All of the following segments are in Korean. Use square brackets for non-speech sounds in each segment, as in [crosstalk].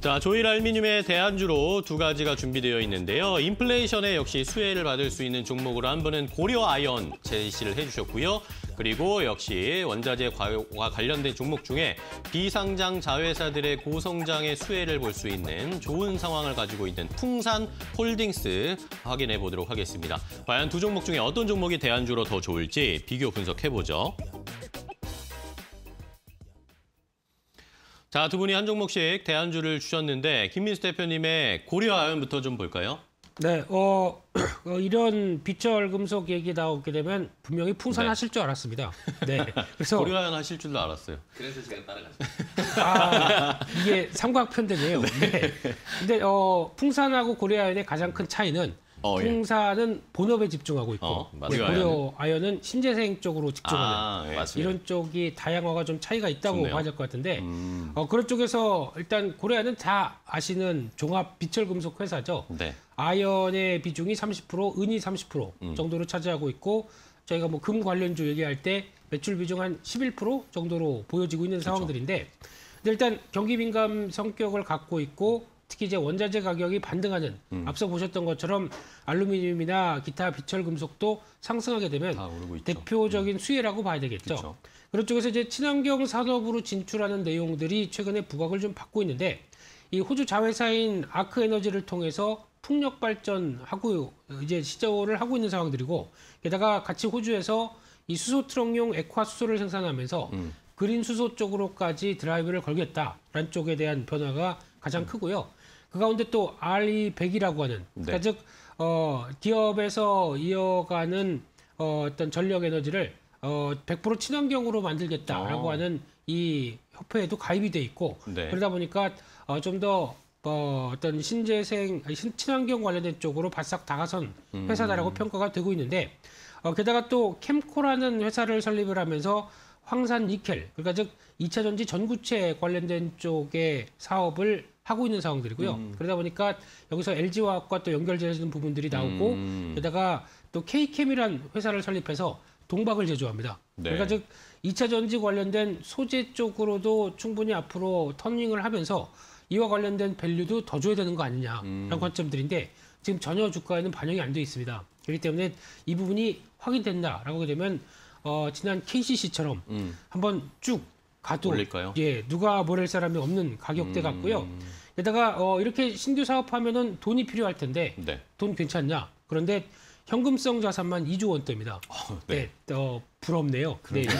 자, 조일 알미늄의 대안주로 두 가지가 준비되어 있는데요. 인플레이션에 역시 수혜를 받을 수 있는 종목으로 한번은 고려 아연 제시를 해주셨고요. 그리고 역시 원자재과 관련된 종목 중에 비상장 자회사들의 고성장의 수혜를 볼 수 있는 좋은 상황을 가지고 있는 풍산 홀딩스 확인해 보도록 하겠습니다. 과연 두 종목 중에 어떤 종목이 대안주로 더 좋을지 비교 분석해 보죠. 자, 두 분이 한 종목씩 대안주를 주셨는데 김민수 대표님의 고려아연부터 좀 볼까요? 네, 어, [clears throat] 어, 이런 비철 금속 얘기 나오게 되면 분명히 풍선하실줄 네. 알았습니다. [laughs] 네, 그래서 고려아연 하실 줄도 알았어요. 그래서 제가 따라갔니다 아, 이게 삼각 편등네요 [laughs] 네. 네. 근데 어, 풍산하고 고려아연의 가장 큰 차이는 어, 예. 통사는 본업에 집중하고 있고 어, 예, 고려 아연은 신재생 쪽으로 집중하는 아, 예. 이런 쪽이 다양화가 좀 차이가 있다고 좋네요. 봐야 될것 같은데 음. 어, 그런 쪽에서 일단 고려 아연은 다 아시는 종합 비철금속 회사죠. 네. 아연의 비중이 30% 은이 30% 음. 정도로 차지하고 있고 저희가 뭐 금 관련주 얘기할 때 매출 비중 한 11% 정도로 보여지고 있는 그렇죠. 상황들인데 일단 경기 민감 성격을 갖고 있고 특히 이제 원자재 가격이 반등하는 음. 앞서 보셨던 것처럼 알루미늄이나 기타 비철 금속도 상승하게 되면 대표적인 음. 수혜라고 봐야 되겠죠. 그쵸. 그런 쪽에서 이제 친환경 산업으로 진출하는 내용들이 최근에 부각을 좀 받고 있는데 이 호주 자회사인 아크 에너지를 통해서 풍력 발전하고 이제 시작을 하고 있는 상황들이고 게다가 같이 호주에서 이 수소 트럭용 액화 수소를 생산하면서 음. 그린 수소 쪽으로까지 드라이브를 걸겠다라는 쪽에 대한 변화가 가장 음. 크고요. 그 가운데 또 RE100이라고 하는 네. 그러니까 즉 어, 기업에서 이어가는 어, 어떤 전력 에너지를 어, 100% 친환경으로 만들겠다라고 어. 하는 이 협회에도 가입이 돼 있고 네. 그러다 보니까 어, 좀더 어, 어떤 신재생 아, 친환경 관련된 쪽으로 바싹 다가선 음. 회사다라고 음. 평가가 되고 있는데 어, 게다가 또 캠코라는 회사를 설립을 하면서 황산 니켈 그러니까 즉이차 전지 전구체 관련된 쪽의 사업을 하고 있는 상황들이고요. 음. 그러다 보니까 여기서 LG화학과 또 연결되는 부분들이 나오고 음. 게다가 또 K캠이란 회사를 설립해서 동박을 제조합니다. 네. 그러니까 즉 2차 전지 관련된 소재 쪽으로도 충분히 앞으로 터닝을 하면서 이와 관련된 밸류도 더 줘야 되는 거 아니냐라는 음. 관점들인데 지금 전혀 주가에는 반영이 안 돼 있습니다. 그렇기 때문에 이 부분이 확인된다라고 되면 어, 지난 KCC처럼 음. 한번 쭉 가도 올릴까요? 예, 누가 버릴 사람이 없는 가격대 음. 같고요. 음... 게다가 어, 이렇게 신규 사업하면은 돈이 필요할 텐데 네. 돈 괜찮냐? 그런데 현금성 자산만 2조 원대입니다. 어, 네. 네. 어, 부럽네요. 네, 그러네요.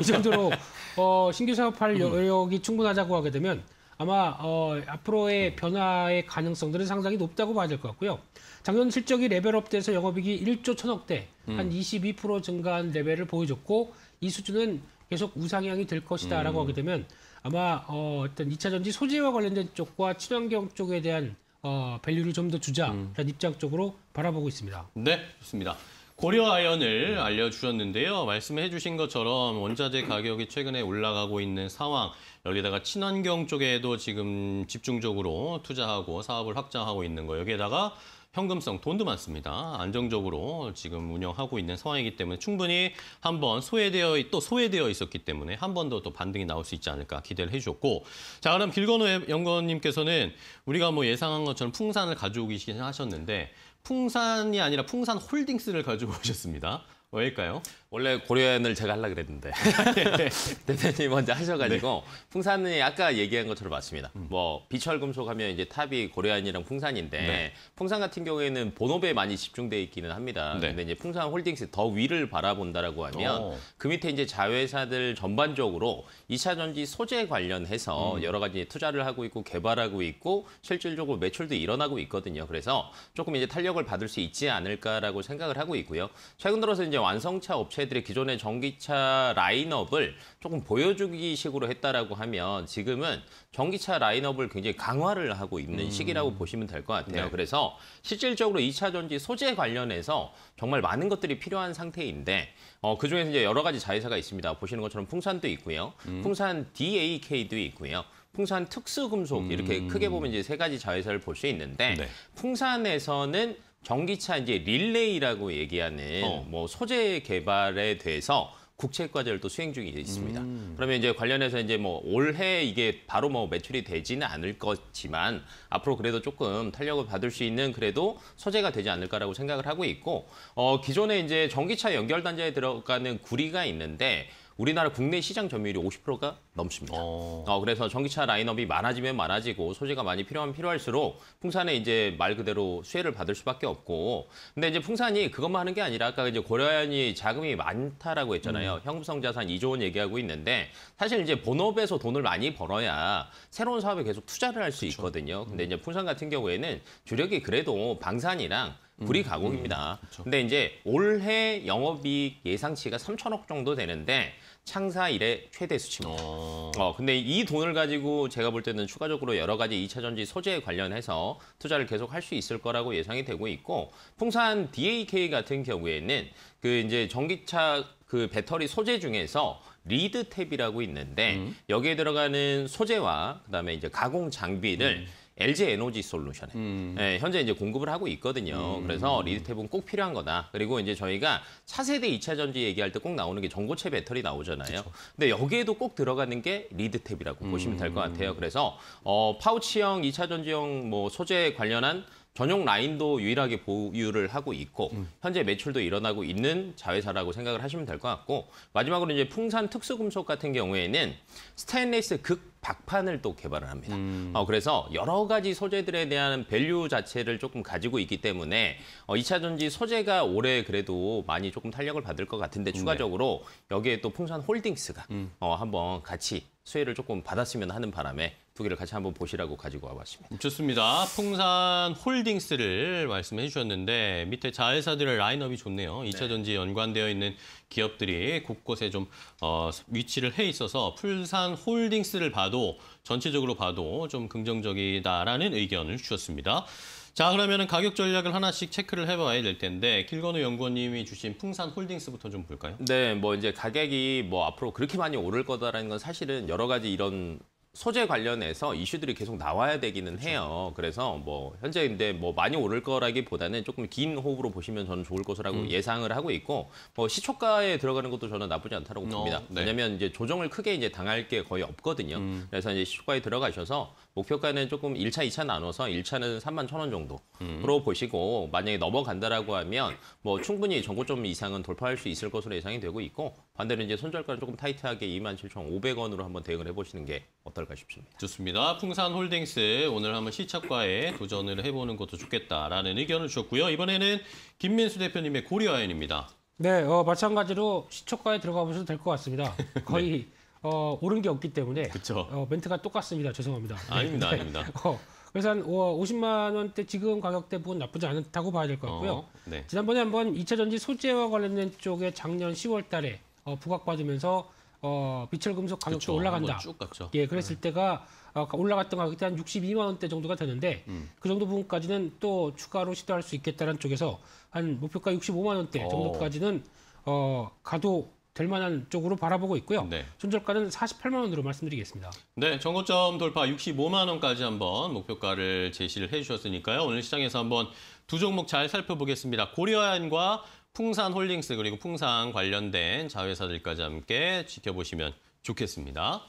이, 정도, 로 [laughs] 어, 신규 사업할 음. 여력이 충분하다고 하게 되면 아마 어, 앞으로의 음. 변화의 가능성들은 상당히 높다고 봐야 될 것 같고요. 작년 실적이 레벨업돼서 영업이익이 1조 1 천억대 음. 한22% 증가한 레벨을 보여줬고 이 수준은 계속 우상향이 될 것이다라고 음. 하게 되면 아마 어, 어떤 2차 전지 소재와 관련된 쪽과 친환경 쪽에 대한 어, 밸류를 좀 더 주자라는 음. 입장 쪽으로 바라보고 있습니다. 네, 좋습니다. 고려 아연을 알려주셨는데요. 말씀해 주신 것처럼 원자재 가격이 최근에 올라가고 있는 상황, 여기다가 친환경 쪽에도 지금 집중적으로 투자하고 사업을 확장하고 있는 거예요. 여기에다가 현금성 돈도 많습니다. 안정적으로 지금 운영하고 있는 상황이기 때문에 충분히 한번 소외되어 또 소외되어 있었기 때문에 한 번 더 또 반등이 나올 수 있지 않을까 기대를 해주셨고 자 그럼 길건우 연구원님께서는 우리가 뭐 예상한 것처럼 풍산을 가져오기 시작 하셨는데 풍산이 아니라 풍산 홀딩스를 가져오셨습니다. 왜일까요? 원래 고려연을 제가 하려고 그랬는데 [laughs] 대표님 먼저 하셔가지고 네. 풍산이 아까 얘기한 것처럼 맞습니다. 음. 뭐 비철금속 하면 이제 탑이 고려연이랑 풍산인데 네. 풍산 같은 경우에는 본업에 많이 집중돼 있기는 합니다. 네. 근데 이제 풍산 홀딩스 더 위를 바라본다라고 하면 오. 어. 그 밑에 이제 자회사들 전반적으로 2차 전지 소재 관련해서 음. 여러 가지 투자를 하고 있고 개발하고 있고 실질적으로 매출도 일어나고 있거든요. 그래서 조금 이제 탄력을 받을 수 있지 않을까라고 생각을 하고 있고요. 최근 들어서 이제 완성차 업체 업체들의 기존의 전기차 라인업을 조금 보여주기 식으로 했다라고 하면 지금은 전기차 라인업을 굉장히 강화를 하고 있는 음. 시기라고 보시면 될 것 같아요. 네. 그래서 실질적으로 2차 전지 소재 관련해서 정말 많은 것들이 필요한 상태인데 어, 그중에서 이제 여러 가지 자회사가 있습니다. 보시는 것처럼 풍산도 있고요. 음. 풍산 DAK도 있고요. 풍산 특수금속 이렇게 음. 크게 보면 이제 세 가지 자회사를 볼 수 있는데 네. 풍산에서는 전기차 이제 릴레이라고 얘기하는 어. 뭐 소재 개발에 대해서 국책과제를 또 수행 중에 있습니다. 음. 그러면 이제 관련해서 이제 뭐 올해 이게 바로 뭐 매출이 되지는 않을 거지만 앞으로 그래도 조금 탄력을 받을 수 있는 그래도 소재가 되지 않을까라고 생각을 하고 있고 어 기존에 이제 전기차 연결 단자에 들어가는 구리가 있는데 우리나라 국내 시장 점유율이 50%가 넘습니다. 어. 어, 그래서 전기차 라인업이 많아지면 많아지고 소재가 많이 필요하면 필요할수록 풍산에 이제 말 그대로 수혜를 받을 수밖에 없고 근데 이제 풍산이 그것만 하는 게 아니라 아까 이제 고려연이 자금이 많다라고 했잖아요. 음. 형성 자산 2조 원 얘기하고 있는데 사실 이제 본업에서 돈을 많이 벌어야 새로운 사업에 계속 투자를 할 수 있거든요. 근데 음. 이제 풍산 같은 경우에는 주력이 그래도 방산이랑 불이 음, 가공입니다. 음, 음. 근데 이제 올해 영업이익 예상치가 3천억 정도 되는데 창사 이래 최대 수치입니다. 어. 어... 근데 이 돈을 가지고 제가 볼 때는 추가적으로 여러 가지 2차 전지 소재에 관련해서 투자를 계속 할 수 있을 거라고 예상이 되고 있고 풍산 DAK 같은 경우에는 그 이제 전기차 그 배터리 소재 중에서 리드 탭이라고 있는데 음. 여기에 들어가는 소재와 그다음에 이제 가공 장비를 음. LG 에너지 솔루션에 음. 예, 현재 이제 공급을 하고 있거든요. 음. 그래서 리드탭은 꼭 필요한 거다. 그리고 이제 저희가 차세대 2차 전지 얘기할 때 꼭 나오는 게 전고체 배터리 나오잖아요. 그쵸. 근데 여기에도 꼭 들어가는 게 리드탭이라고 음. 보시면 될 것 같아요. 그래서 어, 파우치형 2차 전지형 뭐 소재 관련한 전용 라인도 유일하게 보유를 하고 있고 현재 매출도 일어나고 있는 자회사라고 생각을 하시면 될 것 같고 마지막으로 이제 풍산 특수금속 같은 경우에는 스테인리스극 박판을 또 개발을 합니다. 음. 어, 그래서 여러 가지 소재들에 대한 밸류 자체를 조금 가지고 있기 때문에 어, 2차 전지 소재가 올해 그래도 많이 조금 탄력을 받을 것 같은데 네. 추가적으로 여기에 또 풍산 홀딩스가 음. 어, 한번 같이 수혜를 조금 받았으면 하는 바람에 두 개를 같이 한번 보시라고 가지고 와봤습니다. 좋습니다. 풍산 홀딩스를 말씀해 주셨는데 밑에 자회사들의 라인업이 좋네요. 2차 전지 연관되어 있는 기업들이 곳곳에 좀 어, 위치를 해 있어서 풍산 홀딩스를 봐도 전체적으로 봐도 좀 긍정적이다라는 의견을 주셨습니다. 자 그러면 은 가격 전략을 하나씩 체크를 해봐야 될 텐데 길건우 연구원님이 주신 풍산 홀딩스부터 좀 볼까요? 네, 뭐 이제 가격이 뭐 앞으로 그렇게 많이 오를 거다라는 건 사실은 여러 가지 이런 소재 관련해서 이슈들이 계속 나와야 되기는 그렇죠. 해요. 그래서 뭐 현재 인데뭐 많이 오를 거라기보다는 조금 긴 호흡으로 보시면 저는 좋을 것이라고 음. 예상을 하고 있고 뭐 시초가에 들어가는 것도 저는 나쁘지 않다고 봅니다. 어, 네. 왜냐하면 이제 조정을 크게 이제 당할 게 거의 없거든요. 음. 그래서 이제 시초가에 들어가셔서 목표가는 조금 1차, 2차 나눠서 1차는 3만 1천원 정도로 음. 보시고 만약에 넘어간다라고 하면 뭐 충분히 전고점 이상은 돌파할 수 있을 것으로 예상이 되고 있고 반대로 이제 손절가는 조금 타이트하게 2만 7,500원으로 한번 대응을 해보시는 게 어떨까 싶습니다. 좋습니다. 풍산홀딩스 오늘 한번 시차과에 도전을 해보는 것도 좋겠다라는 의견을 주셨고요. 이번에는 김민수 대표님의 고려아연입니다. 네, 어, 마찬가지로 시초가에 들어가 보셔도 될 것 같습니다. [laughs] 거의 네. 어, 오른 게 없기 때문에 그쵸. 어, 멘트가 똑같습니다. 죄송합니다. 네. 아닙니다, 네. 아닙니다. 어, 그래서 한 50만 원대 지금 가격대 부분 나쁘지 않다고 봐야 될 것 같고요. 어, 네. 지난번에 한번 2차 전지 소재와 관련된 쪽에 작년 10월 달에 어, 부각받으면서 어, 비철금속 가격도 그쵸, 올라간다. 쭉 갔죠. 예, 그랬을 네. 때가 어, 올라갔던 가격대 한 62만 원대 정도가 되는데 음. 그 정도 부분까지는 또 추가로 시도할 수 있겠다는 쪽에서 한 목표가 65만 원대 어. 정도까지는 어, 가도 될 만한 쪽으로 바라보고 있고요. 네. 손절가는 48만 원으로 말씀드리겠습니다. 네, 정고점 돌파 65만 원까지 한번 목표가를 제시를 해주셨으니까요. 오늘 시장에서 한번 두 종목 잘 살펴보겠습니다. 고려안과 풍산홀딩스 그리고 풍산 관련된 자회사들까지 함께 지켜보시면 좋겠습니다.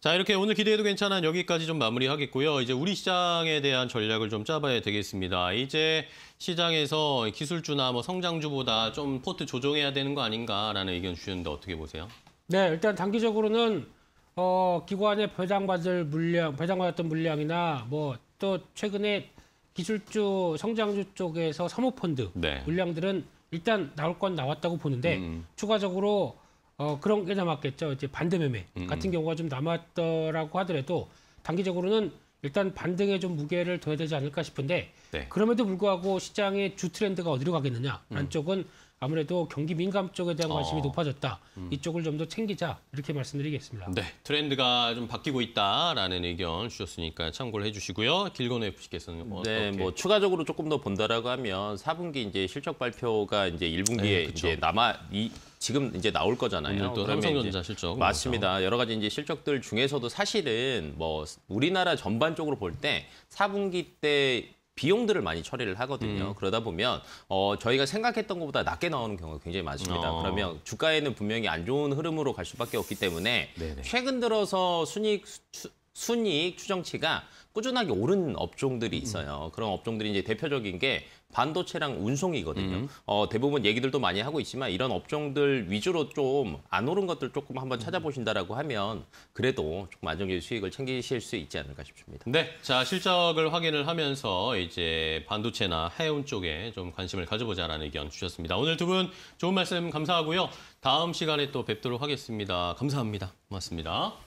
자, 이렇게 오늘 기대해도 괜찮은 여기까지 좀 마무리하겠고요. 이제 우리 시장에 대한 전략을 좀 짜봐야 되겠습니다. 이제 시장에서 기술주나 뭐 성장주보다 좀 포트 조정해야 되는 거 아닌가라는 의견 주셨는데 어떻게 보세요? 네, 일단 단기적으로는 어, 기관에 배당받을 물량, 배당받았던 물량이나 뭐 또 최근에 기술주 성장주 쪽에서 사모펀드 네. 물량들은 일단 나올 건 나왔다고 보는데 음. 추가적으로 어, 그런 게 남았겠죠. 이제 반대 매매 음, 음. 같은 경우가 좀 남았더라고 하더라도 단기적으로는 일단 반등에 좀 무게를 둬야 되지 않을까 싶은데 네. 그럼에도 불구하고 시장의 주 트렌드가 어디로 가겠느냐 음. 쪽은 아무래도 경기 민감 쪽에 대한 어. 관심이 어. 높아졌다. 음. 이쪽을 좀 더 챙기자 이렇게 말씀드리겠습니다. 네, 트렌드가 좀 바뀌고 있다라는 의견 주셨으니까 참고를 해주시고요. 길건우 FC께서는 뭐 네, 어떻뭐 추가적으로 조금 더 본다라고 하면 4분기 이제 실적 발표가 이제 1분기에 네, 그렇죠. 이제 남아 이 지금 이제 나올 거잖아요. 또 삼성전자 실적 맞습니다. 그렇죠. 여러 가지 이제 실적들 중에서도 사실은 뭐 우리나라 전반적으로 볼 때 4분기 때 비용들을 많이 처리를 하거든요. 음. 그러다 보면 어, 저희가 생각했던 것보다 낮게 나오는 경우가 굉장히 많습니다. 어. 그러면 주가에는 분명히 안 좋은 흐름으로 갈 수밖에 없기 때문에 네네. 최근 들어서 순이익 수, 순이익 추정치가 꾸준하게 오른 업종들이 음. 있어요. 그런 업종들이 이제 대표적인 게 반도체랑 운송이거든요. 음. 어, 대부분 얘기들도 많이 하고 있지만 이런 업종들 위주로 좀 안 오른 것들 조금 한번 음. 찾아보신다라고 하면 그래도 조금 안정적인 수익을 챙기실 수 있지 않을까 싶습니다. 네, 자 실적을 확인을 하면서 이제 반도체나 해운 쪽에 좀 관심을 가져보자라는 의견 주셨습니다. 오늘 두 분 좋은 말씀 감사하고요. 다음 시간에 또 뵙도록 하겠습니다. 감사합니다. 고맙습니다.